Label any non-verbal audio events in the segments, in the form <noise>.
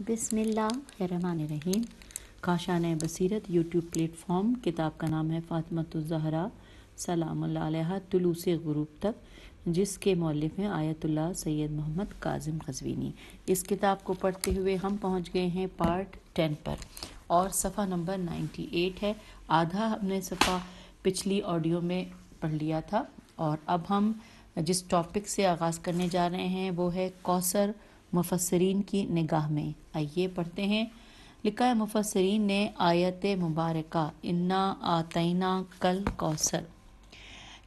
रहीम Kashan Basirat YouTube platform किताब का नाम है फ़ातमतुलजहरा ज़हरा तुलू से ग्रुप तक जिसके मौलफ हैं Ayatollah Sayyid Mohammad Kazim Qazwini इस किताब को पढ़ते हुए हम पहुँच गए हैं पार्ट टेन पर और सफ़ा नंबर नाइन्टी एट है आधा हमने सफ़ा पिछली ऑडियो में पढ़ लिया था और अब हम जिस टॉपिक से आगाज़ करने जा रहे हैं वो है कौसर मुफसरीन की निगाह में आइए पढ़ते हैं लिखा मुफसरीन ने आयत मुबारक इन्ना आतना कल कौसर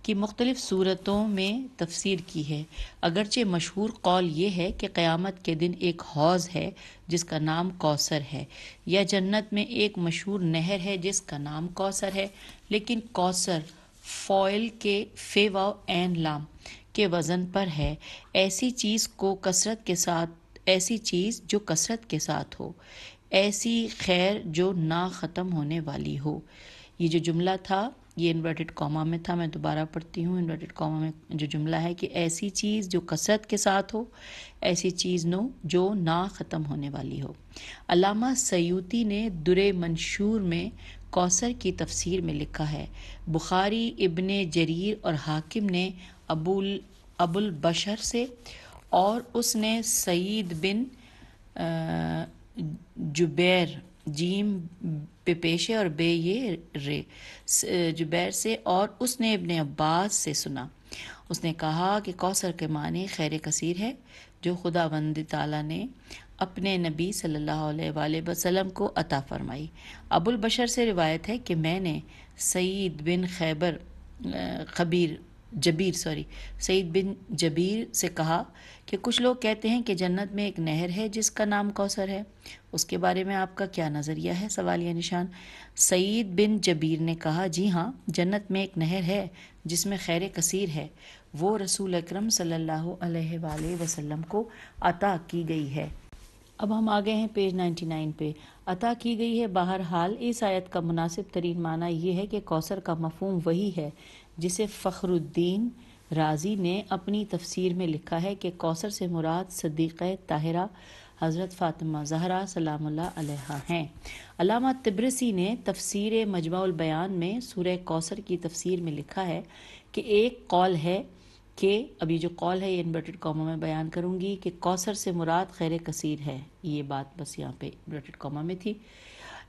की मुख्तलिफ सूरतों में तफसीर की है अगरचे मशहूर कौल ये है कि क़्यामत के दिन एक हौज़ है जिसका नाम कौसर है या जन्नत में एक मशहूर नहर है जिसका नाम कौसर है लेकिन कौसर फ़ॉयल के फेवा एन लाम के वज़न पर है ऐसी चीज़ को कसरत के साथ ऐसी चीज़ जो कसरत के साथ हो ऐसी खैर जो ना ख़त्म होने वाली हो ये जो जुमला था ये इन्वर्टेड कॉमा में था मैं दोबारा पढ़ती हूँ इन्वर्टेड कॉमा में जो जुमला है कि ऐसी चीज़ जो कसरत के साथ हो ऐसी चीज़ नो जो ना ख़त्म होने वाली हो अलामा सयूती ने दुरे मंशूर में कौसर की तफसीर में लिखा है बुखारी इब्ने जरीर और हाकिम ने अबुल अबुल बशर से और उसने सईद बिन जुबैर जीम पे पेशे और बे ये रे जुबैर से और उसने इबन अब्बास से सुना उसने कहा कि कौसर के माने खैर कसीर है जो खुदा बंद ताली ने अपने नबी सल्लल्लाहु अलैहि वसल्लम को अता फरमाई अबुल बशर से रिवायत है कि मैंने Saeed bin Khaibar Khabir Jabir sorry Saeed bin Jabir से कहा कि कुछ लोग कहते हैं कि जन्नत में एक नहर है जिसका नाम कौसर है उसके बारे में आपका क्या नज़रिया है सवाल या निशान सईद बिन जबीर ने कहा जी हाँ जन्नत में एक नहर है जिसमें खैर कसीर है वो रसूल अक्रम सम को अता की गई है अब हम आ गए हैं पेज 99 पे अता की गई है बहरहाल इस आयत का मुनासिब तरीन माना यह है कि कौसर का मफहम वही है जिसे फ़खरुद्दीन राजी ने अपनी तफसीर में लिखा है कि कौसर से मुराद सदीक़ ताहिरा हज़रत फ़ातिमा जहरा सलाम हैं अलामा तिब्रसी ने तफसीर मजमाबयान में सूर्य कौसर की तफसीर में लिखा है कि एक कौल है कि अभी जो कॉल है ये इन्वर्टेड कॉमा में बयान करूँगी कि कौसर से मुराद खैर कसीर है ये बात बस यहाँ पे इन्वर्टेड कॉमा में थी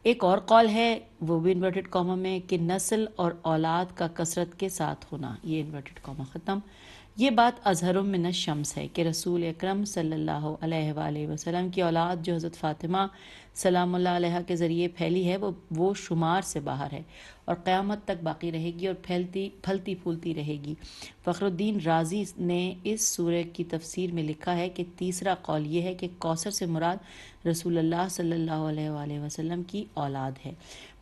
एक और कॉल है वो भी इन्वर्टेड कॉमा में कि नस्ल और औलाद का कसरत के साथ होना ये इन्वर्टेड कॉमा ख़त्म ये बात अजहर मिन शम्स है कि रसूल अक्रम सल्ला वसलम की औलाद जो हज़रत फ़ातिमा सलाम के ज़रिए फैली है वो वो शुमार से बाहर है और क़्यामत तक बाकी रहेगी और फैलती फलती फूलती रहेगी फ़खरुद्दीन राजी ने इस सूर्य की तफसीर में लिखा है कि तीसरा कौल ये है कि कौसर से मुराद रसूल सल्ला वसम की औलाद है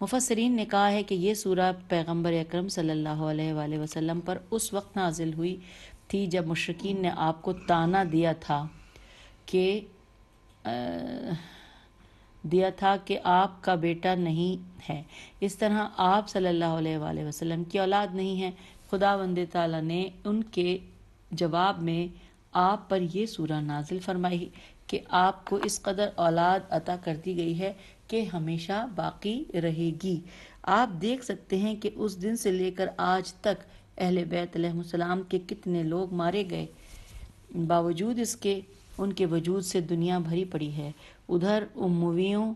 मुफसरीन ने कहा है कि यह सूरह पैगम्बर अक्रम सल्ला वसम पर उस वक्त नाजिल हुई थी जब मुशरकिन ने आपको ताना दिया था कि दिया था कि आपका बेटा नहीं है इस तरह आप सल्लल्लाहु अलैहि वसल्लम की औलाद नहीं है खुदा वंद ने उनके जवाब में आप पर यह सूर नाजिल फरमाई कि आपको इस कदर औलाद अता कर दी गई है कि हमेशा बाकी रहेगी आप देख सकते हैं कि उस दिन से लेकर आज तक अहल बैतम के कितने लोग मारे गए बावजूद इसके उनके वजूद से दुनिया भरी पड़ी है उधर उमवियों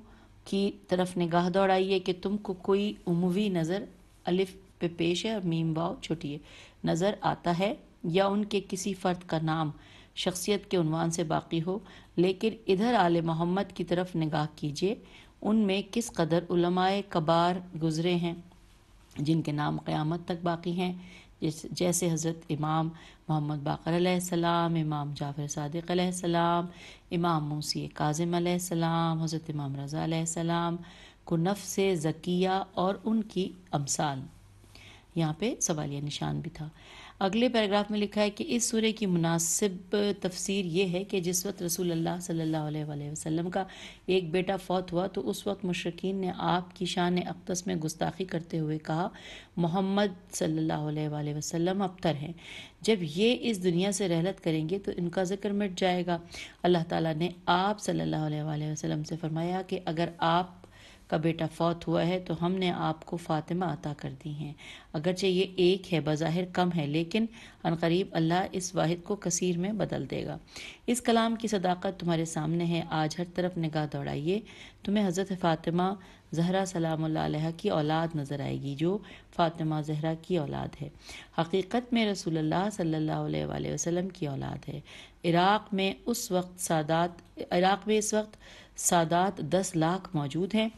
की तरफ निगाह दौड़ाई है कि तुमको कोई उमवी नज़र अलिफ पे पेश है और मीम बाव छोटी है नज़र आता है या उनके किसी फ़र्द का नाम शख्सियत के उनवान से बाकी हो लेकिन इधर आल मोहम्मद की तरफ निगाह कीजिए उनमें किस कदर उलमाए कबार गुज़रे हैं जिनके नाम क़यामत तक बाकी हैं जैसे हज़रत इमाम मोहम्मद बाकर इमाम जाफ़र सदक इमाम मूसी काजिम हज़रत इमाम रज़ा सलाम को नफ्स ज़किया और उनकी अमसाल यहाँ पे सवालिया निशान भी था अगले पैराग्राफ में लिखा है कि इस सूर्य की मुनासिब तफसीर ये है कि जिस वक्त रसूल अल्लाह सल्लल्लाहु अलैहि वसल्लम का एक बेटा फौत हुआ तो उस वक्त मुशरकिन ने आपकी शान अकदस में गुस्ताखी करते हुए कहा मोहम्मद सल्लल्लाहु अलैहि वसल्लम अबतर हैं जब ये इस दुनिया से रहलत करेंगे तो इनका ज़िक्र मिट जाएगा अल्लाह ताला ने आप सल्लल्लाहु अलैहि वसल्लम से फरमाया कि अगर आप का बेटा फौत हुआ है तो हमने आपको फ़ातिमा अता कर दी हैं अगरचे ये एक है बज़ाहिर कम है लेकिन अनकरीब अल्लाह इस वाहिद को कसीर में बदल देगा इस कलाम की सदाकत तुम्हारे सामने है आज हर तरफ निगाह दौड़ाइए तुम्हें हज़रत फ़ातिमा जहरा सलाम की औलाद नज़र आएगी जो फ़ातिमा जहरा की औलाद है हकीकत में रसूलुल्लाह सल्लल्लाहु अलैहि वसल्लम की औलाद है इराक़ में उस वक्त सादात इराक़ में इस वक्त सादात दस लाख मौजूद हैं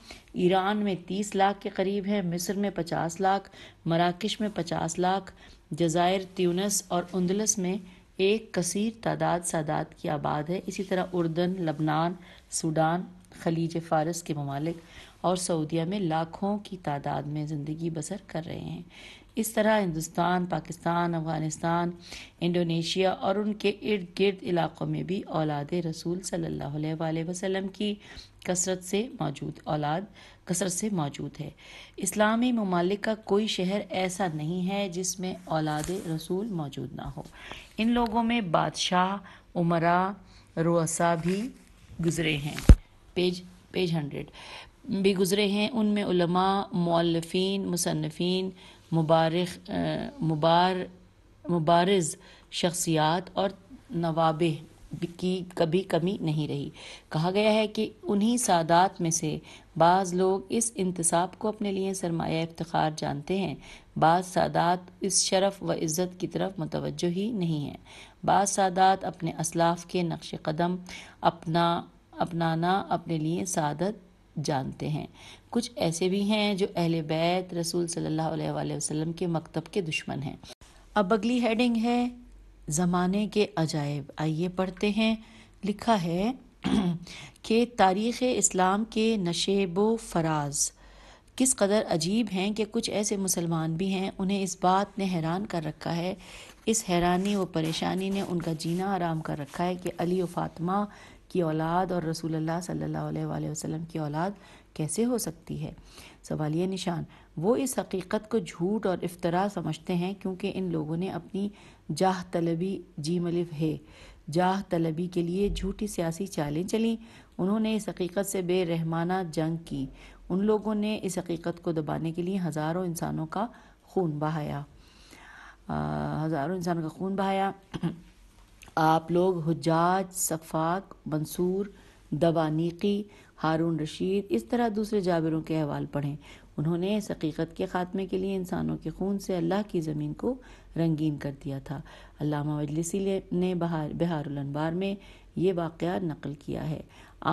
ईरान में तीस लाख के करीब हैं मिस्र में पचास लाख मराकश में पचास लाख जजायर त्यूनस और उन्दलस में एक कसीर तादाद सादात की आबाद है इसी तरह उर्दन लबनान सूडान खलीज फ़ारस के ममालिक और सऊदिया में लाखों की तादाद में ज़िंदगी बसर कर रहे हैं इस तरह हिंदुस्तान पाकिस्तान अफ़गानिस्तान इंडोनेशिया और उनके इर्द गिर्द इलाक़ों में भी औलाद रसूल सल्लल्लाहु अलैहि वसल्लम की कसरत से मौजूद औलाद कसरत से मौजूद है इस्लामी ममालिक का कोई शहर ऐसा नहीं है जिसमें औलाद रसूल मौजूद ना हो इन लोगों में बादशाह उमरा रोसा भी गुज़रे हैं पेज पेज हंड्रेड भी गुज़रे हैं उनमें उलमा मौलफी मुसनफिन मुबारक मुबार मुबारज शख्सियात और नवाब की कभी कमी नहीं रही कहा गया है कि उन्हीं सादात में से बाज़ लोग इस इंतसाब को अपने लिए सरमाया इफ्तार जानते हैं बाज़ सादात इस शरफ व इज़्ज़त की तरफ मतवजह ही नहीं हैं बाज़ सादात अपने असलाफ के नक्श कदम अपना अपनाना अपने लिए सदत जानते हैं कुछ ऐसे भी हैं जो अहल बैत रसूल सल्ला वसलम के मकतब के दुश्मन हैं अब अगली हेडिंग है ज़माने के अजायब आइए पढ़ते हैं लिखा है <clears throat> कि तारीख़ इस्लाम के नशेब फराज़ किस कदर अजीब हैं कि कुछ ऐसे मुसलमान भी हैं उन्हें इस बात ने हैरान कर रखा है इस हैरानी व परेशानी ने उनका जीना आराम कर रखा है कि अली व फातमा की औलाद और रसूल सल्ला वसलम की औलाद कैसे हो सकती है सवालिया निशान वो इस हकीकत को झूठ और इफ्तरा समझते हैं क्योंकि इन लोगों ने अपनी जाह तलबी जी मलिफ है जाह तलबी के लिए झूठी सियासी चालें चलें उन्होंने इस हकीकत से बेरहमाना जंग की उन लोगों ने इस हकीकत को दबाने के लिए हज़ारों इंसानों का खून बहाया हज़ारों इंसान का खून बहाया आप लोग हजाज सफाक मंसूर दबानीकी हारून रशीद इस तरह दूसरे जाबिरों के अहवाल पढ़ें उन्होंने इस हकीकत के ख़ात्मे के लिए इंसानों के खून से अल्लाह की ज़मीन को रंगीन कर दिया था अलामा मजलिसी ने बहार बहारुलनबार में ये वाक़ नकल किया है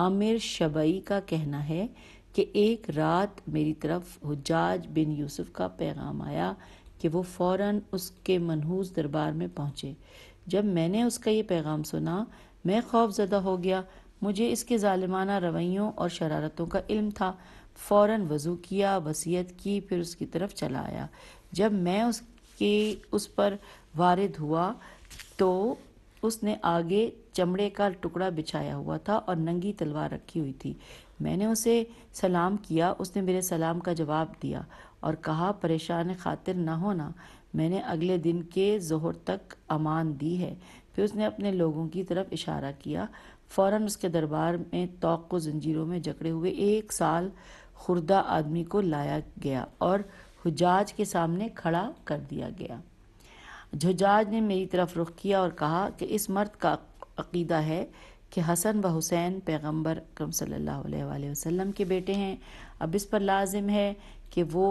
आमिर शबई का कहना है कि एक रात मेरी तरफ हजाज बिन यूसुफ का पैगाम आया कि वो फौरन उसके मनहूस दरबार में पहुँचे जब मैंने उसका ये पैगाम सुना मैं खौफजदा हो गया मुझे इसके ालिमाना रवैयों और शरारतों का इल्म था फ़ौर वज़ू किया वसीयत की फिर उसकी तरफ चला आया जब मैं उसके उस पर वारद हुआ तो उसने आगे चमड़े का टुकड़ा बिछाया हुआ था और नंगी तलवार रखी हुई थी मैंने उसे सलाम किया उसने मेरे सलाम का जवाब दिया और कहा परेशान खातिर ना होना मैंने अगले दिन के जहर तक अमान दी है फिर उसने अपने लोगों की तरफ इशारा किया फ़ौरन उसके दरबार में तोक को जंजीरों में जकड़े हुए एक साल खुर्दा आदमी को लाया गया और हुजाज के सामने खड़ा कर दिया गया हुजाज ने मेरी तरफ रुख किया और कहा कि इस मर्द का अकीदा है कि हसन व हुसैन पैगम्बर करम सल्लल्लाहु अलैहि वसल्लम के बेटे हैं अब इस पर लाजिम है कि वो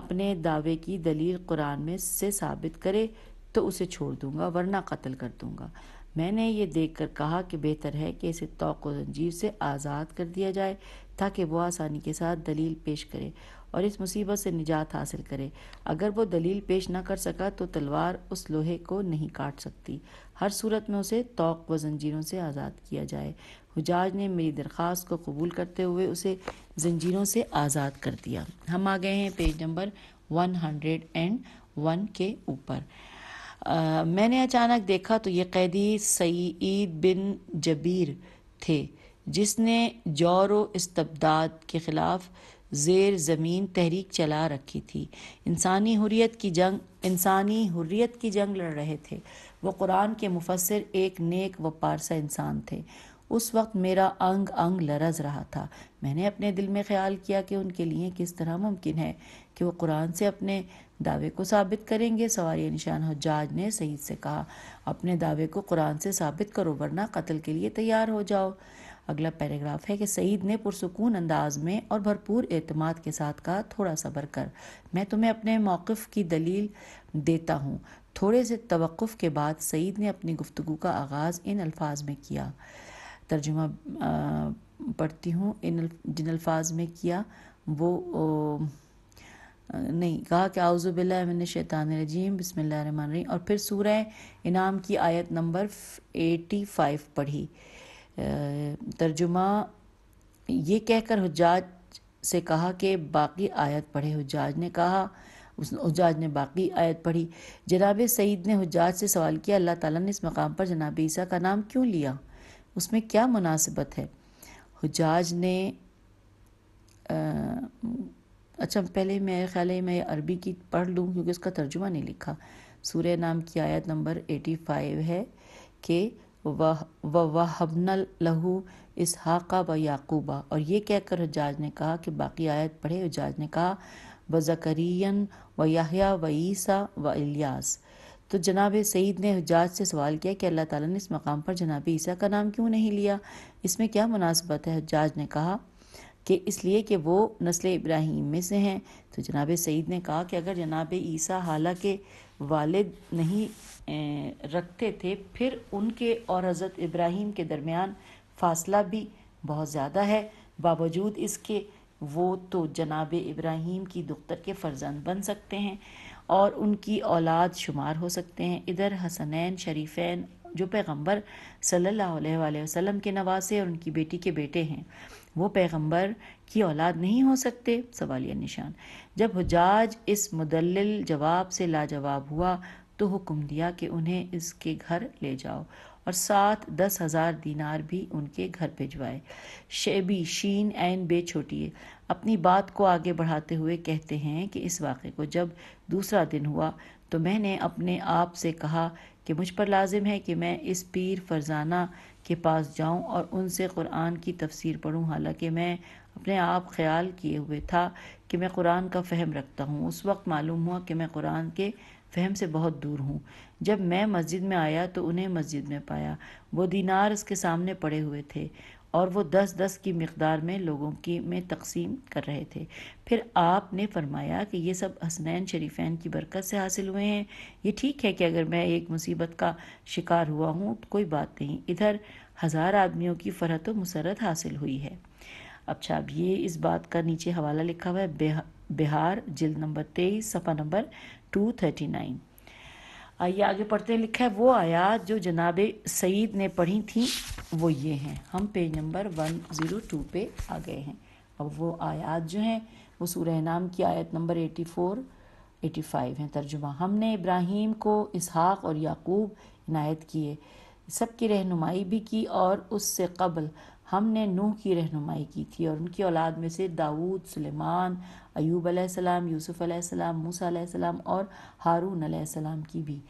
अपने दावे की दलील कुरान में से साबित करे तो उसे छोड़ दूंगा वरना कत्ल कर दूंगा मैंने ये देखकर कहा कि बेहतर है कि इसे तोक़ जंजीर से आज़ाद कर दिया जाए ताकि वह आसानी के साथ दलील पेश करे और इस मुसीबत से निजात हासिल करे अगर वो दलील पेश ना कर सका तो तलवार उस लोहे को नहीं काट सकती हर सूरत में उसे तोक़ व जंजीरों से आज़ाद किया जाए हुजाज ने मेरी दरख्वास्त को कबूल करते हुए उसे जंजीरों से आज़ाद कर दिया हम आ गए हैं page number one hundred and one के ऊपर आ, मैंने अचानक देखा तो ये कैदी सईद बिन जबीर थे जिसने जौर व इस्तबदाद के ख़िलाफ़ जेर ज़मीन तहरीक चला रखी थी इंसानी हुर्रियत की जंग इंसानी हुर्रियत की जंग लड़ रहे थे वो कुरान के मुफसर एक नेक व पारसा इंसान थे उस वक्त मेरा अंग अंग लरज रहा था मैंने अपने दिल में ख्याल किया कि उनके लिए किस तरह मुमकिन है कि वो कुरान से अपने दावे को साबित करेंगे सवारी निशान हजाज ने सईद से कहा अपने दावे को कुरान से साबित करो वरना कत्ल के लिए तैयार हो जाओ अगला पैराग्राफ है कि सईद ने पुरसकून अंदाज में और भरपूर अतमाद के साथ कहा थोड़ा सबर कर मैं तुम्हें अपने मौक़ की दलील देता हूँ थोड़े से तवक़ के बाद सईद ने अपनी गुफ्तु का आगाज़ इन अल्फाज में किया तर्जुमा पढ़ती हूँ इन जिन अल्फाज में किया वो ओ, नहीं कहा कि आउज़बिल्लिन शैतान रजीम बसमान रही और फिर सूर इनाम की आयत नंबर एटी फ़ाइव पढ़ी तर्जुमा ये कहकर हजाज से कहा कि बाकी आयत पढ़े हजाज ने कहा उस हजाज ने बाकी आयत पढ़ी जनाब सईद ने हजाज से सवाल किया अल्लाह ताला ने इस मकाम पर जनाब ईसा का नाम क्यों लिया उसमें क्या मुनासिबत है हजाज ने आ, अच्छा पहले मेरे ख्याल है मैं अरबी की पढ़ लूँ क्योंकि उसका तर्जुमा नहीं लिखा सूर्य नाम की आयत नंबर एटी फाइव है कि वह वहबन लहू इसहाका व याकूबा और ये कहकर हजाज ने कहा कि बाकी आयत पढ़े हजाज ने कहा व जकरीन व याहिया व ईसा व इलियास तो जनाब सईद ने हजाज से सवाल किया कि अल्लाह ताला ने इस मकाम पर जनाब ईसा का नाम क्यों नहीं लिया इसमें क्या मुनासबत है हजाज ने कहा कि इसलिए कि वो नस्ल इब्राहिम में से हैं तो जनाब सईद ने कहा कि अगर जनाब ईसा हालांकि वालद नहीं रखते थे फिर उनके और हज़रत इब्राहीम के दरमियान फासला भी बहुत ज़्यादा है बावजूद इसके वो तो जनाब इब्राहिम की दुख्तर के फर्जंद बन सकते हैं और उनकी औलाद शुमार हो सकते हैं इधर हसनैन शरीफैन जो पैगंबर सल्लल्लाहु अलैहि वसल्लम के नवासे और उनकी बेटी के बेटे हैं वो पैगंबर की औलाद नहीं हो सकते सवालिया निशान जब हजाज इस मुदल जवाब से लाजवाब हुआ तो हुक्म दिया कि उन्हें इसके घर ले जाओ और साथ दस हज़ार दीनार भी उनके घर भिजवाए शेबी शीन एन बे छोटिए अपनी बात को आगे बढ़ाते हुए कहते हैं कि इस वाक़े को जब दूसरा दिन हुआ तो मैंने अपने आप से कहा कि मुझ पर लाजिम है कि मैं इस पीर फरजाना के पास जाऊं और उनसे कुरान की तफसीर पढूं हालांकि मैं अपने आप ख्याल किए हुए था कि मैं कुरान का फ़हम रखता हूँ उस वक्त मालूम हुआ कि मैं कुरान के फ़हम से बहुत दूर हूँ जब मैं मस्जिद में आया तो उन्हें मस्जिद में पाया वो दीनार उसके सामने पड़े हुए थे और वो दस दस की मकदार में लोगों की में तकसीम कर रहे थे फिर आपने फरमाया कि ये सब हसनैन शरीफैन की बरकत से हासिल हुए हैं ये ठीक है कि अगर मैं एक मुसीबत का शिकार हुआ हूँ तो कोई बात नहीं इधर हज़ार आदमियों की फरहत तो मसरत हासिल हुई है अच्छा अब ये इस बात का नीचे हवाला लिखा हुआ है बिहार जिल नंबर तेईस सफ़ा नंबर टू थर्टी नाइन आइए आगे पढ़ते हैं लिखा है वो आयात जो जनाब सईद ने पढ़ी थी वो ये हैं हम page number one zero two पे आ गए हैं अब वो आयात जो हैं वो सूरह नाम की आयत number eighty four eighty five हैं तर्जुमा हमने इब्राहिम को इसहाक़ और याकूब इनायत किए सब की रहनुमाई भी की और उससे कबल हमने नूह की रहनुमाई की थी और उनकी औलाद में से दाऊद सुलेमान अयूब अलैहिस्सलाम यूसुफ अलैहिस्सलाम मूसा अलैहिस्सलाम और हारून अलैहिस्सलाम की भी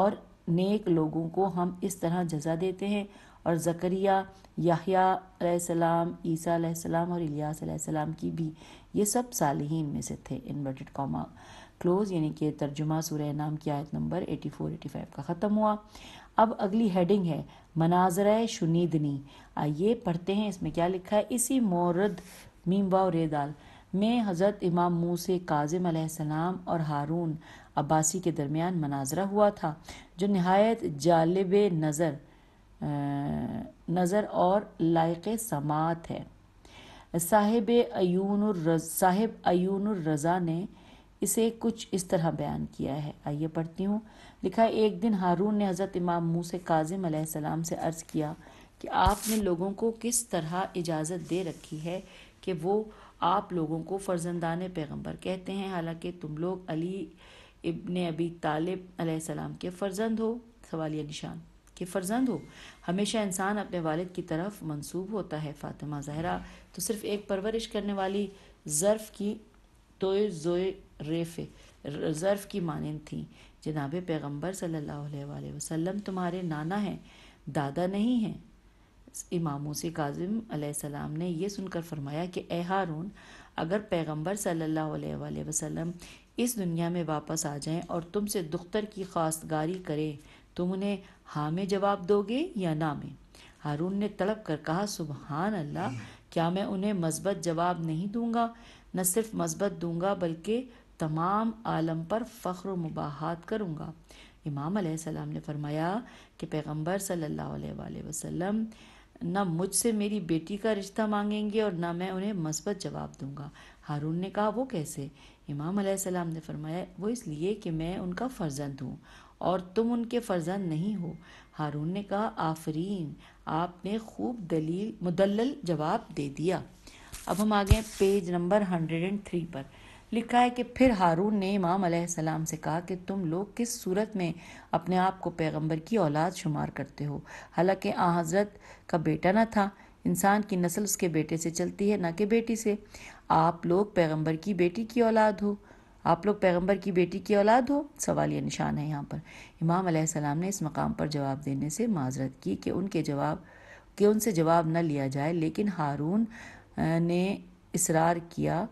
और नेक लोगों को हम इस तरह जजा देते हैं और जकरिया याहिया सलाम ईसा अलैहिस्सलाम और इलियास अलैहिस्सलाम की भी ये सब सालहीन में से थे इन्वर्टेड कॉमा क्लोज यानी कि तर्जुमा सूर्य नाम की आयत नंबर 84 85 का ख़त्म हुआ अब अगली हेडिंग है मनाजर शुनीदनी आइए पढ़ते हैं इसमें क्या लिखा है इसी मोरद मीम वाव रेदाल दाल में हज़रत इमाम मूसे काजिम अलैहिस्सलाम और हारून अब्बासी के दरमियान मनाजरा हुआ था जो नहायत जालिब नज़र नज़र और लायक समात है साहिब अयून साहिब अयून रज़ा ने इसे कुछ इस तरह बयान किया है आइए पढ़ती हूँ लिखा है एक दिन हारून ने हज़रत इमाम मूसे काजिम अलैहिस्सलाम से अर्ज़ किया कि आपने लोगों को किस तरह इजाज़त दे रखी है कि वो आप लोगों को फ़र्जंदान पैगंबर कहते हैं हालांकि तुम लोग अली इबन अबी तालिब अलैहिस्सलाम के फ़र्जंद हो सवालिया निशान के फ़र्जंद हो हमेशा इंसान अपने वालिद की तरफ मंसूब होता है फ़ातिमा जहरा तो सिर्फ एक परवरिश करने वाली ज़र्फ़ की तो जोए रेफ़ ज़र्फ़ की मानंद थी जनाब पैगम्बर सल्ला वसम तुम्हारे नाना हैं दादा नहीं हैं इमामों से काजिम सलाम ने यह सुनकर फरमाया कि ए हारून अगर पैगंबर सल्लल्लाहु अलैहि वसल्लम इस दुनिया में वापस आ जाएं और तुमसे दुख्तर की खासगारी करें तुम उन्हें हाँ में जवाब दोगे या ना में हारून ने तड़प कर कहा सुबहान अल्लाह क्या मैं उन्हें मजबत जवाब नहीं दूंगा न सिर्फ मस्बत दूंगा बल्कि तमाम आलम पर फ़ख्र मुबाहत करूंगा इमाम सलाम ने फरमाया कि पैगंबर सल्लल्लाहु अलैहि वसल्लम ना मुझसे मेरी बेटी का रिश्ता मांगेंगे और ना मैं उन्हें मस्बत जवाब दूंगा हारून ने कहा वो कैसे इमाम सलाम ने फरमाया वो इसलिए कि मैं उनका फर्जंद हूँ और तुम उनके फर्जंद नहीं हो हारून ने कहा आफरीन आपने खूब दलील मुदल जवाब दे दिया अब हम आ गए page number hundred and three पर लिखा है कि फिर हारून ने इमाम सलाम से कहा कि तुम लोग किस सूरत में अपने आप को पैगंबर की औलाद शुमार करते हो हालांकि आ हज़रत का बेटा ना था इंसान की नस्ल उसके बेटे से चलती है ना कि बेटी से आप लोग पैगंबर की बेटी की औलाद हो आप लोग पैगंबर की बेटी की औलाद हो सवाल यह निशान है यहाँ पर इमाम सलाम ने इस मकाम पर जवाब देने से माजरत की कि उनके जवाब कि उनसे जवाब न लिया जाए लेकिन हारून ने इसरार किया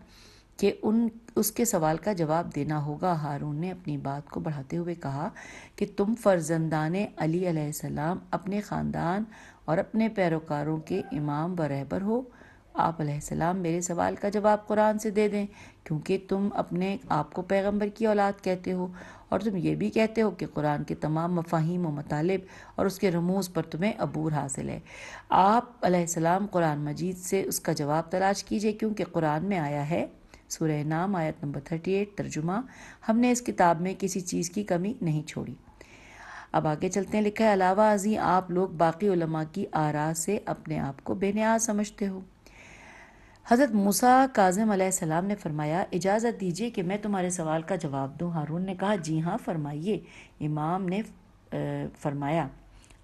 कि उन उसके सवाल का जवाब देना होगा हारून ने अपनी बात को बढ़ाते हुए कहा कि तुम फर्जंदान अली अपने ख़ानदान और अपने पैरोकारों के इमाम व रहबर हो आप सलाम मेरे सवाल का जवाब कुरान से दे दें क्योंकि तुम अपने आप को पैगंबर की औलाद कहते हो और तुम ये भी कहते हो कि कुरान के तमाम मफाहिम व मतलब और उसके रमूज पर तुम्हें अबूर हासिल है आप सलाम कुरान मजीद से उसका जवाब तलाश कीजिए क्योंकि कुरान में आया है सूरह नाम आयत नंबर थर्टी एट तर्जुमा हमने इस किताब में किसी चीज़ की कमी नहीं छोड़ी अब आगे चलते हैं लिखा है अलावा अजी आप लोग बाकी उलमा की आरा से अपने आप को बेनियाज समझते हो हज़रत मूसा काजम सलाम ने फरमाया इजाज़त दीजिए कि मैं तुम्हारे सवाल का जवाब दूँ हारून ने कहा जी हाँ फरमाइए इमाम ने फरमाया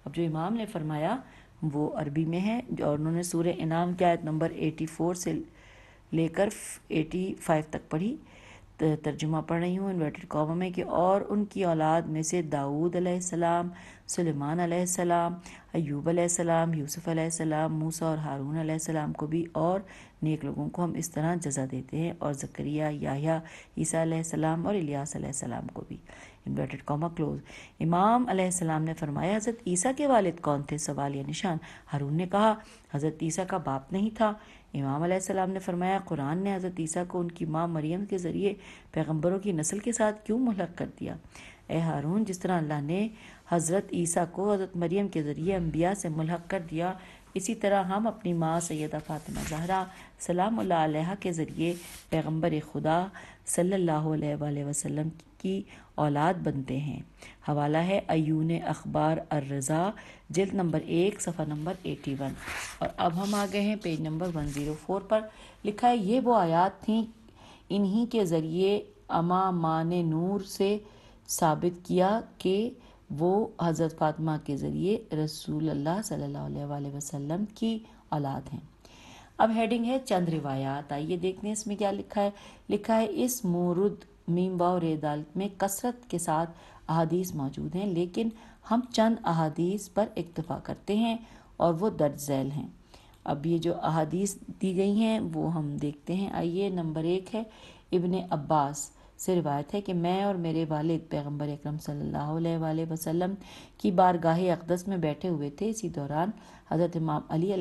अब जो इमाम ने फरमाया वो अरबी में है और उन्होंने सूर्य इनाम की आयत नंबर एटी फोर से लेकर 85 तक पढ़ी तर्जुमा पढ़ रही हूँ इन्वर्टेड कॉम में कि और उनकी औलाद में से दाऊद अलैहिस्सलाम सुलेमान अलैहिस्सलाम अयूब अलैहिस्सलाम यूसुफ अलैहिस्सलाम मूसा और हारून अलैहिस्सलाम को भी और नेक लोगों को हम इस तरह जजा देते हैं और जकरिया याहिया ईसा अलैहिस्सलाम और इलियास अलैहिस्सलाम को भी इन्वर्टेड कॉमा क्लोज इमाम अलैहिस्सलाम ने फरमाया हज़रत ईसा के वालिद कौन थे सवाल या निशान हारून ने कहा हज़रत ईसा का बाप नहीं था इमाम सलाम ने फरमाया कुरान ने हज़रत ईसा को उनकी माँ मरियम के ज़रिए पैगम्बरों की नस्ल के साथ क्यों मुहलक कर दिया ए हारून जिस तरह अल्लाह ने हज़रत ईसा को हज़रत मरियम के ज़रिए अम्बिया से मुलहक कर दिया इसी तरह हम अपनी माँ सैदा फ़ातिमा जहरा सलाम के ज़रिए पैगम्बर खुदा सल्लल्लाहु अलैहि वसल्लम की औलाद बनते हैं हवाला है अयून अखबार अर्रज़ा जल्द नंबर एक सफ़ा नंबर एटी वन और अब हम आ गए हैं page number one zero four पर लिखा है ये वो आयात थी इन्हीं के ज़रिए अमा मान नूर से साबित किया कि वो हज़रत फातमा के ज़रिए रसूल अल्लाह सल्लल्लाहु अलैहि वसल्लम की औलाद हैं अब हेडिंग है चंद रिवायात आइए देखते हैं इसमें क्या लिखा है लिखा है इस मोरद मीमबा और अदालत में कसरत के साथ अहादीस मौजूद हैं लेकिन हम चंद अहादीस पर इतफ़ा करते हैं और वो दर्ज झैल हैं अब ये जो अहादीस दी गई हैं वो हम देखते हैं आइए नंबर एक है इबन अब्बास से रिवायत है कि मैं और मेरे वालिद पैगम्बर अक्रम सल्ला वसम की बारगाह अकदस में बैठे हुए थे इसी दौरान हज़रत इमाम अली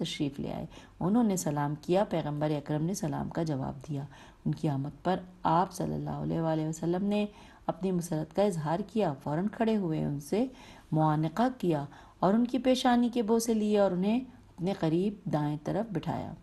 तशरीफ़ ले आए उन्होंने सलाम किया पैगम्बर अक्रम ने सलाम का जवाब दिया उनकी आमद पर आप सल्ला वसम ने अपनी मसरत का इजहार किया फ़ौर खड़े हुए उनसे मुआनका किया और उनकी पेशानी के बोसे लिए और उन्हें अपने करीब दाएँ तरफ बिठाया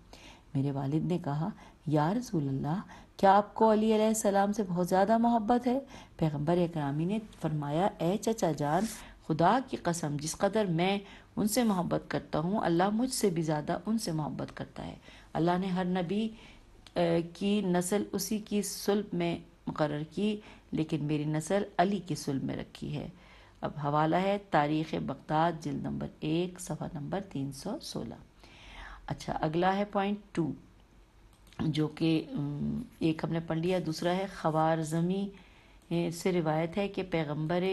मेरे वालिद ने कहा या रसूल अल्लाह क्या आपको अली सलाम से बहुत ज़्यादा मोहब्बत है पैगम्बर अकरामी ने फरमाया ए चचा जान खुदा की कसम जिस कदर मैं उनसे मोहब्बत करता हूँ अल्लाह मुझसे भी ज़्यादा उनसे मोहब्बत करता है अल्लाह ने हर नबी की नस्ल उसी की सुल्ब में मुकर की लेकिन मेरी नस्ल अली की सुल्ब में रखी है अब हवाला है तारीख़ बगदाद जिल नंबर एक सफ़ा नंबर तीन सौ सोलह अच्छा अगला है पॉइंट टू जो कि एक हमने पढ़ लिया दूसरा है खवारजमी से रिवायत है कि पैगंबर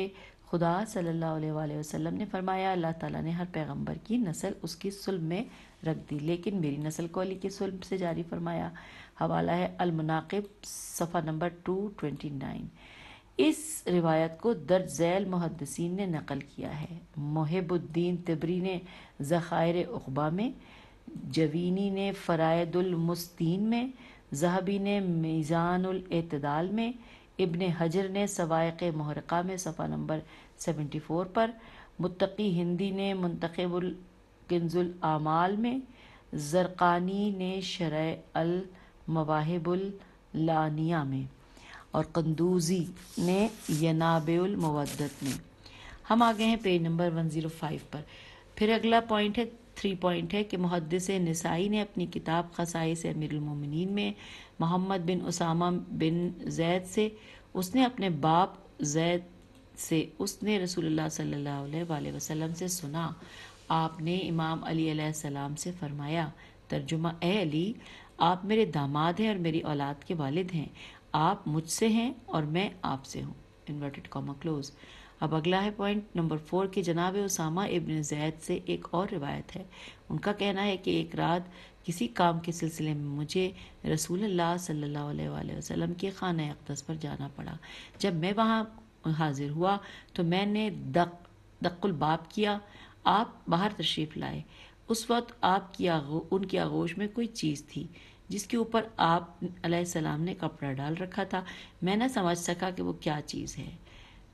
खुदा सल्लल्लाहु अलैहि वसल्लम ने फरमाया अल्लाह ताला ने हर पैगंबर की नस्ल उसकी सुल्ब में रख दी लेकिन मेरी नस्ल को अली की सुल्ब से जारी फरमाया हवाला है अलमनाकब सफ़ा नंबर टू ट्वेंटी नाइन इस रिवायत को दर्ज झैल मुहदसिन ने नकल किया है मोहबुद्दीन तिबरी ने ज़ख़ायर अखबा में जवीनी ने फ़रायदुलमस्तीन में जहबी ने मीज़ानतदाल में इबन हजर ने सवायक महरक़ा में सफ़ा नंबर सेवेंटी फ़ोर पर मुतकी हिंदी ने मंतखबुल में जरकानी ने शरय में और कंदूजी ने यनाबुल में हम आ गए हैं page number one zero five पर फिर अगला पॉइंट है थ्री पॉइंट है कि मुहदस नसाई ने अपनी किताब खसाई से खसाइस अमीरमिन में मोहम्मद बिन उसामा बिन जैद से उसने अपने बाप जैद से उसने रसूलुल्लाह सल्लल्लाहु अलैहि से सुना आपने इमाम अली सलाम से फरमाया तर्जुमा एली आप मेरे दामाद हैं और मेरी औलाद के वालिद हैं आप मुझसे हैं और मैं आपसे हूँ इन्वर्टेड कॉमा क्लोज़ अब अगला है पॉइंट नंबर फोर के जनाब उसामा इबन जैद से एक और रिवायत है उनका कहना है कि एक रात किसी काम के सिलसिले में मुझे रसूल सल्ला वसलम के ख़ाना अकदस पर जाना पड़ा जब मैं वहाँ हाजिर हुआ तो मैंने दक बाप किया आप बाहर तशरीफ़ लाए उस वक्त आपकी आगो उनकी आगोश में कोई चीज़ थी जिसके ऊपर आप सलाम ने कपड़ा डाल रखा था मैं ना समझ सका कि वो क्या चीज़ है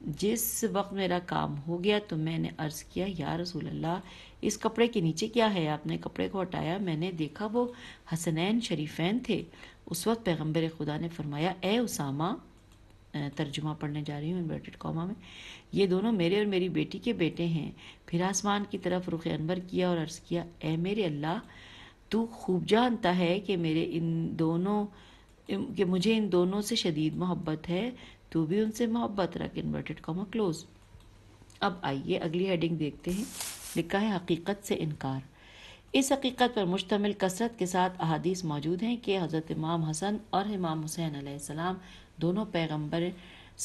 जिस वक्त मेरा काम हो गया तो मैंने अर्ज़ किया या रसूल अल्लाह इस कपड़े के नीचे क्या है आपने कपड़े को हटाया मैंने देखा वो हसनैन शरीफैन थे उस वक्त पैगम्बर खुदा ने फरमाया ए उसामा तर्जुमा पढ़ने जा रही हूँ इन्वर्टेड कॉमा में ये दोनों मेरे और मेरी बेटी के बेटे हैं फिर आसमान की तरफ रुख अनवर किया और अर्ज़ किया ए मेरे अल्लाह तू खूब जानता है कि मेरे इन दोनों कि मुझे इन दोनों से शदीद मोहब्बत है तू भी उनसे मोहब्बत रख इन्वर्टेड कॉमा क्लोज अब आइए अगली हेडिंग देखते हैं लिखा है हकीकत से इनकार इस हकीकत पर मुश्तमिल कसरत के साथ अहादीस मौजूद हैं कि हज़रत इमाम हसन और इमाम हुसैन आसमाम दोनों पैगम्बर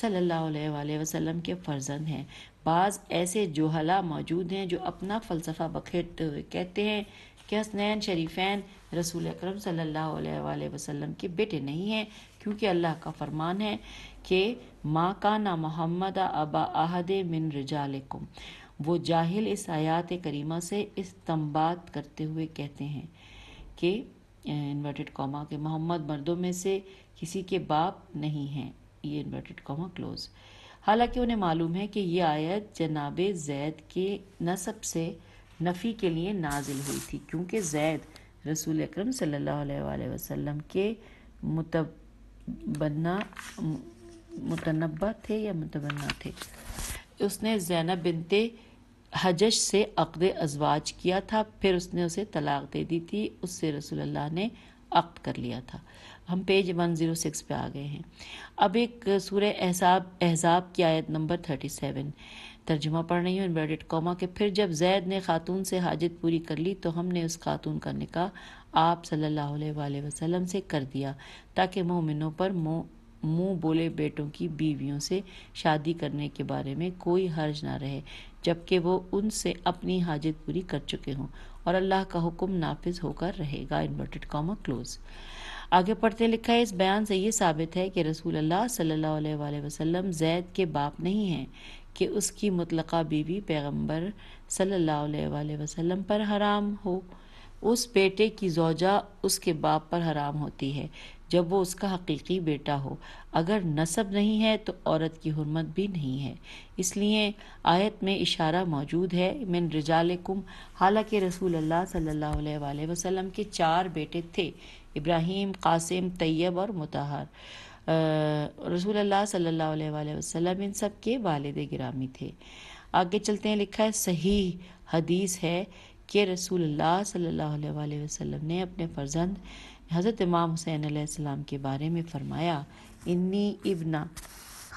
सल्लल्लाहु अलैहि वसल्लम के फर्जंद हैं बाज़ ऐसे जोहला मौजूद हैं जो अपना फ़लसफ़ा बखेरते हुए कहते हैं कि हसनैन शरीफैन रसूल अक्रम सल्लल्लाहु अलैहि वसल्लम के बेटे नहीं हैं क्योंकि अल्लाह का फरमान है कि माँ काना मोहम्मद अबा अहद मिन रजालकुम वो जाहिल इस आयात करीमा से इस्तम्बात करते हुए कहते हैं कि इन्वर्टेड कॉमा के मोहम्मद मर्दों में से किसी के बाप नहीं हैं ये इन्वर्टेड कॉमा क्लोज हालांकि उन्हें मालूम है कि ये आयत जनाब जैद के नसब से नफ़ी के लिए नाजिल हुई थी क्योंकि जैद रसूल अक्रम सल्ला वसम के मुतबन्ना मुतनबा थे या मुतबन्ना थे उसने जैनब बिनते हजश से अक़द अजवाज किया था फिर उसने उसे तलाक दे दी थी उससे रसोल्ला ने अक्त कर लिया था हम पेज वन ज़ीरो सिक्स पर आ गए हैं अब एक सूर एहसाब एहसाब की आयत नंबर थर्टी सेवन तर्जुमा पढ़ रही हूँ इन्वर्टेड कॉमा के फिर जब जैद ने खातून से हाजत पूरी कर ली तो हमने उस खातून का निकाह आप सल्लल्लाहु अलैहि वसल्लम से कर दिया ताकि मोमिनों पर मो मुंह बोले बेटों की बीवियों से शादी करने के बारे में कोई हर्ज ना रहे जबकि वो उनसे अपनी हाजत पूरी कर चुके हों और अल्लाह का हुक्म नाफिज होकर रहेगा इन्वर्टेड कॉमा क्लोज आगे पढ़ते लिखा है इस बयान से ये साबित है कि रसूल अल्लाह सल्लल्लाहु अलैहि वसल्लम जैद के बाप नहीं हैं कि उसकी मुतलका बीवी पैगंबर सल्लल्लाहु अलैहि वसल्लम पर हराम हो उस बेटे की जोज़ा उसके बाप पर हराम होती है जब वो उसका हकीकी बेटा हो अगर नसब नहीं है तो औरत की हरमत भी नहीं है इसलिए आयत में इशारा मौजूद है मिन रिजाल कुम हालांकि रसूल अल्लाह सल्लल्लाहु अलैहि वसल्लम के चार बेटे थे इब्राहिम कासिम तैयब और मुताहर रसूल अल्लाह सल्लल्लाहु अलैहि वसल्लम इन सब के वालद गिरामी थे आगे चलते हैं लिखा है सही हदीस है कि रसूल सल्लल्लाहु अलैहि वसल्लम ने अपने फर्जंद हज़रत इमाम हुसैन सलाम के बारे में फ़रमाया इन्नी इबना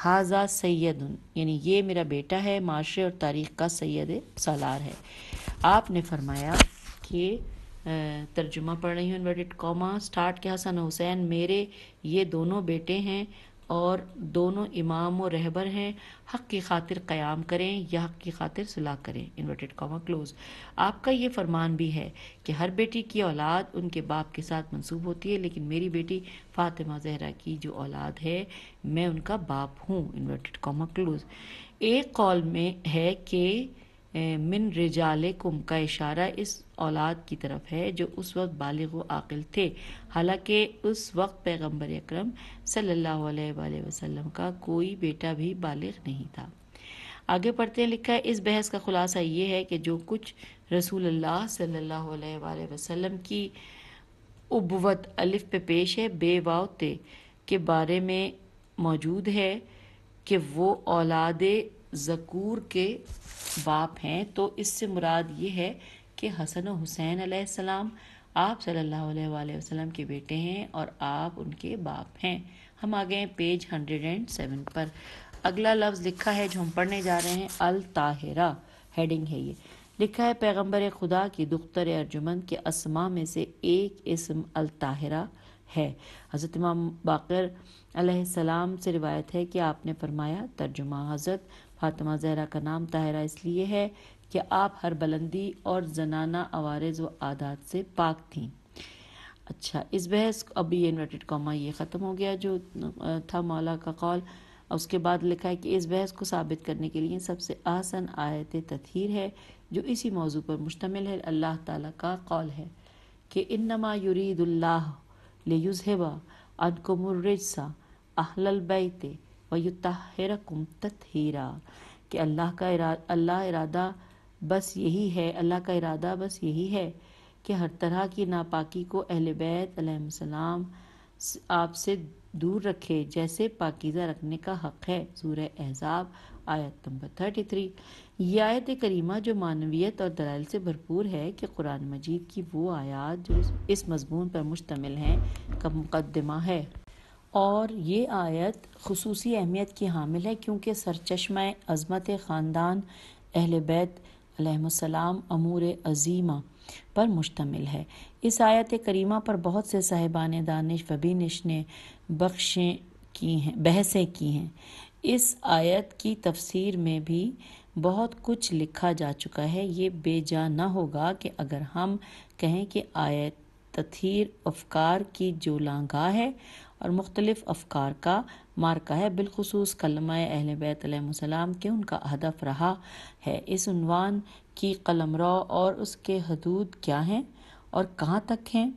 हाजा सैद यानी ये मेरा बेटा है माशरे और तारीख का सैद सालार है आपने फरमाया कि तर्जुमा पढ़ रही हूँ इन्वर्टेड कॉमा स्टार्ट के हसन हुसैन मेरे ये दोनों बेटे हैं और दोनों इमाम और रहबर हैं हक़ की खातिर क़याम करें या हक़ की खातिर सलाह करें इन्वर्टेड कॉमा क्लोज आपका ये फरमान भी है कि हर बेटी की औलाद उनके बाप के साथ मंसूब होती है लेकिन मेरी बेटी फ़ातिमा जहरा की जो औलाद है मैं उनका बाप हूँ इन्वर्टेड कॉमा क्लोज एक कॉल में है कि मिन रिजाले कुम का इशारा इस औलाद की तरफ है जो उस वक्त बालग आकिल थे हालांकि उस वक्त पैगम्बर अक्रम सल्लल्लाहु अलैहि वसल्लम का कोई बेटा भी बालग नहीं था आगे पढ़ते लिखा है इस बहस का खुलासा ये है कि जो कुछ रसूल अल्लाह सल्लल्लाहु अलैहि वसल्लम की उबवत अलिफ पे पेश है बेवाउते के बारे में मौजूद है कि वो औलाद ज़कूर के बाप हैं तो इससे मुराद ये है कि हसन और हुसैन अलैहिस्सलाम आप सल्लल्लाहु अलैहि वसल्लम के बेटे हैं और आप उनके बाप हैं हम आ गए हैं पेज हंड्रेड एंड सेवन पर अगला लफ्ज़ लिखा है जो हम पढ़ने जा रहे हैं अल ताहिरा हेडिंग है ये लिखा है पैगंबर खुदा की दुख्तर अर्जुमन के असमा में से एक इसम अल ताहिरा है हज़रत इमाम बाकर सलाम से रिवायत है कि आपने फरमाया तर्जुमा हज़रत फातिमा जहरा का नाम ताहिरा इसलिए है कि आप हर बुलंदी और जनाना आवारज व आदात से पाक थी अच्छा इस बहस अभी ये इन्वर्टेड कॉमा ये ख़त्म हो गया जो था मौला का कौल उसके बाद लिखा है कि इस बहस को साबित करने के लिए सबसे आसन आयत तथहर है जो इसी मौजू पर मुश्तमिल है अल्लाह ताला का कौल है कि इन नमा युरीदुल्ला लेबा अनकुमर्रजा अहलबैत वयुतहरकुम तथहरा कि अल्लाह का इरा अल्लाह इरादा बस यही है अल्लाह का इरादा बस यही है कि हर तरह की नापाकी को अहल बैतम आपसे दूर रखे जैसे पाकिज़ा रखने का हक़ है सूर एजाब आयत नंबर थर्टी थ्री ये आयत करीमा जो मानवीत और दलाल से भरपूर है कि कुरान मजीद की वो आयत जो इस मजमून पर मुश्तमिल हैं का मुकदमा है और ये आयत खसूस अहमियत की हामिल है क्योंकि सरचश्मा अज़मत ख़ानदान अहल बैत अलैहिस्सलाम अमूर अजीमा पर मुश्तमिल है इस आयत करीमा पर बहुत से साहिबान दानिश वबीनिश ने बख्शें की हैं बहसें की हैं इस आयत की तफसीर में भी बहुत कुछ लिखा जा चुका है ये बेजा न होगा कि अगर हम कहें कि आयत तथीर अफकार की जो लांगा है और मुख्तलिफ़ अफकार का मार्का है बिलखसूस कलम अहल बैतम के उनका हदफ रहा है इस उनवान की रो और उसके हदूद क्या हैं और कहाँ तक हैं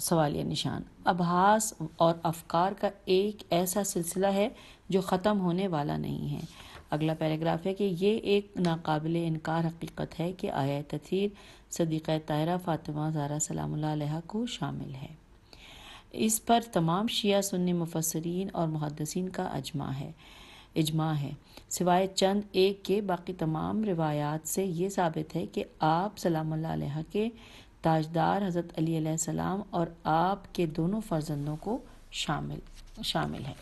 सवालिया निशान अभास और अफकार का एक ऐसा सिलसिला है जो ख़त्म होने वाला नहीं है अगला पैराग्राफ है कि ये एक नाकबिल इनकार हकीकत है कि आया तथीर सदीक़ ताहरा फ़ातिमा ज़ारा सलाम को शामिल है इस पर तमाम शिया सुन्नी मुफसरीन और मुहदसिन का अजमा है इजमा है सिवाय चंद एक के बाकी तमाम रिवायात से ये साबित है कि आप सलाम के ताजदार हज़रत अली सलाम और आपके दोनों फर्जंदों को शामिल शामिल है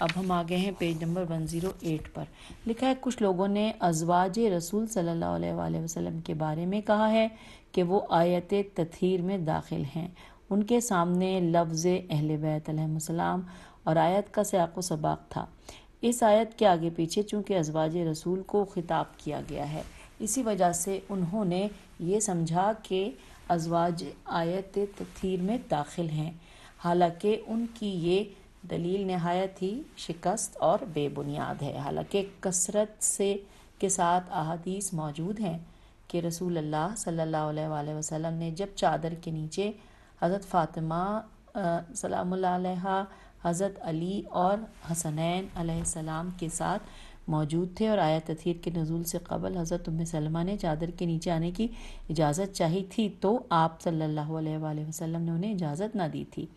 अब हम आ गए हैं page number one zero eight पर लिखा है कुछ लोगों ने अजवाज रसूल सल्लल्लाहु अलैहि वसल्लम के बारे में कहा है कि वो आयत तथीर में दाखिल हैं उनके सामने लफ्ज़ अहल बैतम और आयत का सयाको सबाक था इस आयत के आगे पीछे चूँकि अजवाज रसूल को ख़िताब किया गया है इसी वजह से उन्होंने ये समझा कि अजवाज आयत तथीर में दाखिल हैं हालांकि उनकी ये दलील नहायत ही शिकस्त और बेबुनियाद है हालांकि कसरत से के साथ अहदीस मौजूद हैं कि रसूल अल्लाह सल्लल्लाहु अलैहि वसल्लम ने जब चादर के नीचे हज़रत फ़ातिमा सलाम हज़रत अली और हसनैन सलाम के साथ मौजूद थे और आया तथीर के नज़ुल से कबल हज़रत उम सलमा ने चादर के नीचे आने की इजाज़त चाही थी तो आप सल्लल्लाहु अलैहि वसल्लम ने उन्हें इजाज़त ना दी थी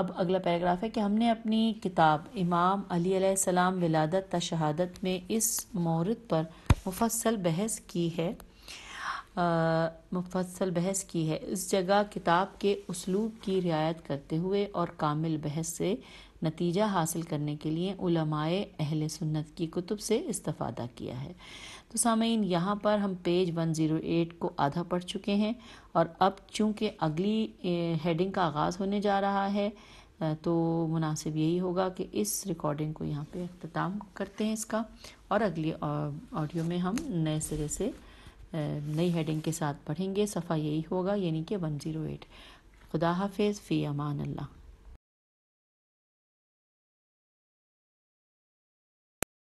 अब अगला पैराग्राफ है कि हमने अपनी किताब इमाम अली सलाम विलादत तशहादत शहादत में इस महूर्त पर मुफसल बहस की है मुफसल बहस की है इस जगह किताब के उसलूब की रियायत करते हुए और कामिल बहस से नतीजा हासिल करने के लिए उलमाए अहल सुन्नत की कुतुब से इस्तफादा किया है तो सामीन यहाँ पर हम पेज 108 को आधा पढ़ चुके हैं और अब चूँकि अगली हेडिंग का आगाज़ होने जा रहा है तो मुनासिब यही होगा कि इस रिकॉर्डिंग को यहाँ पे अख्ताम करते हैं इसका और अगली ऑडियो में हम नए सिरे से नई हेडिंग के साथ पढ़ेंगे सफ़ा यही होगा यानी कि 108 खुदा हाफिज़ फ़ी अमान अल्लाह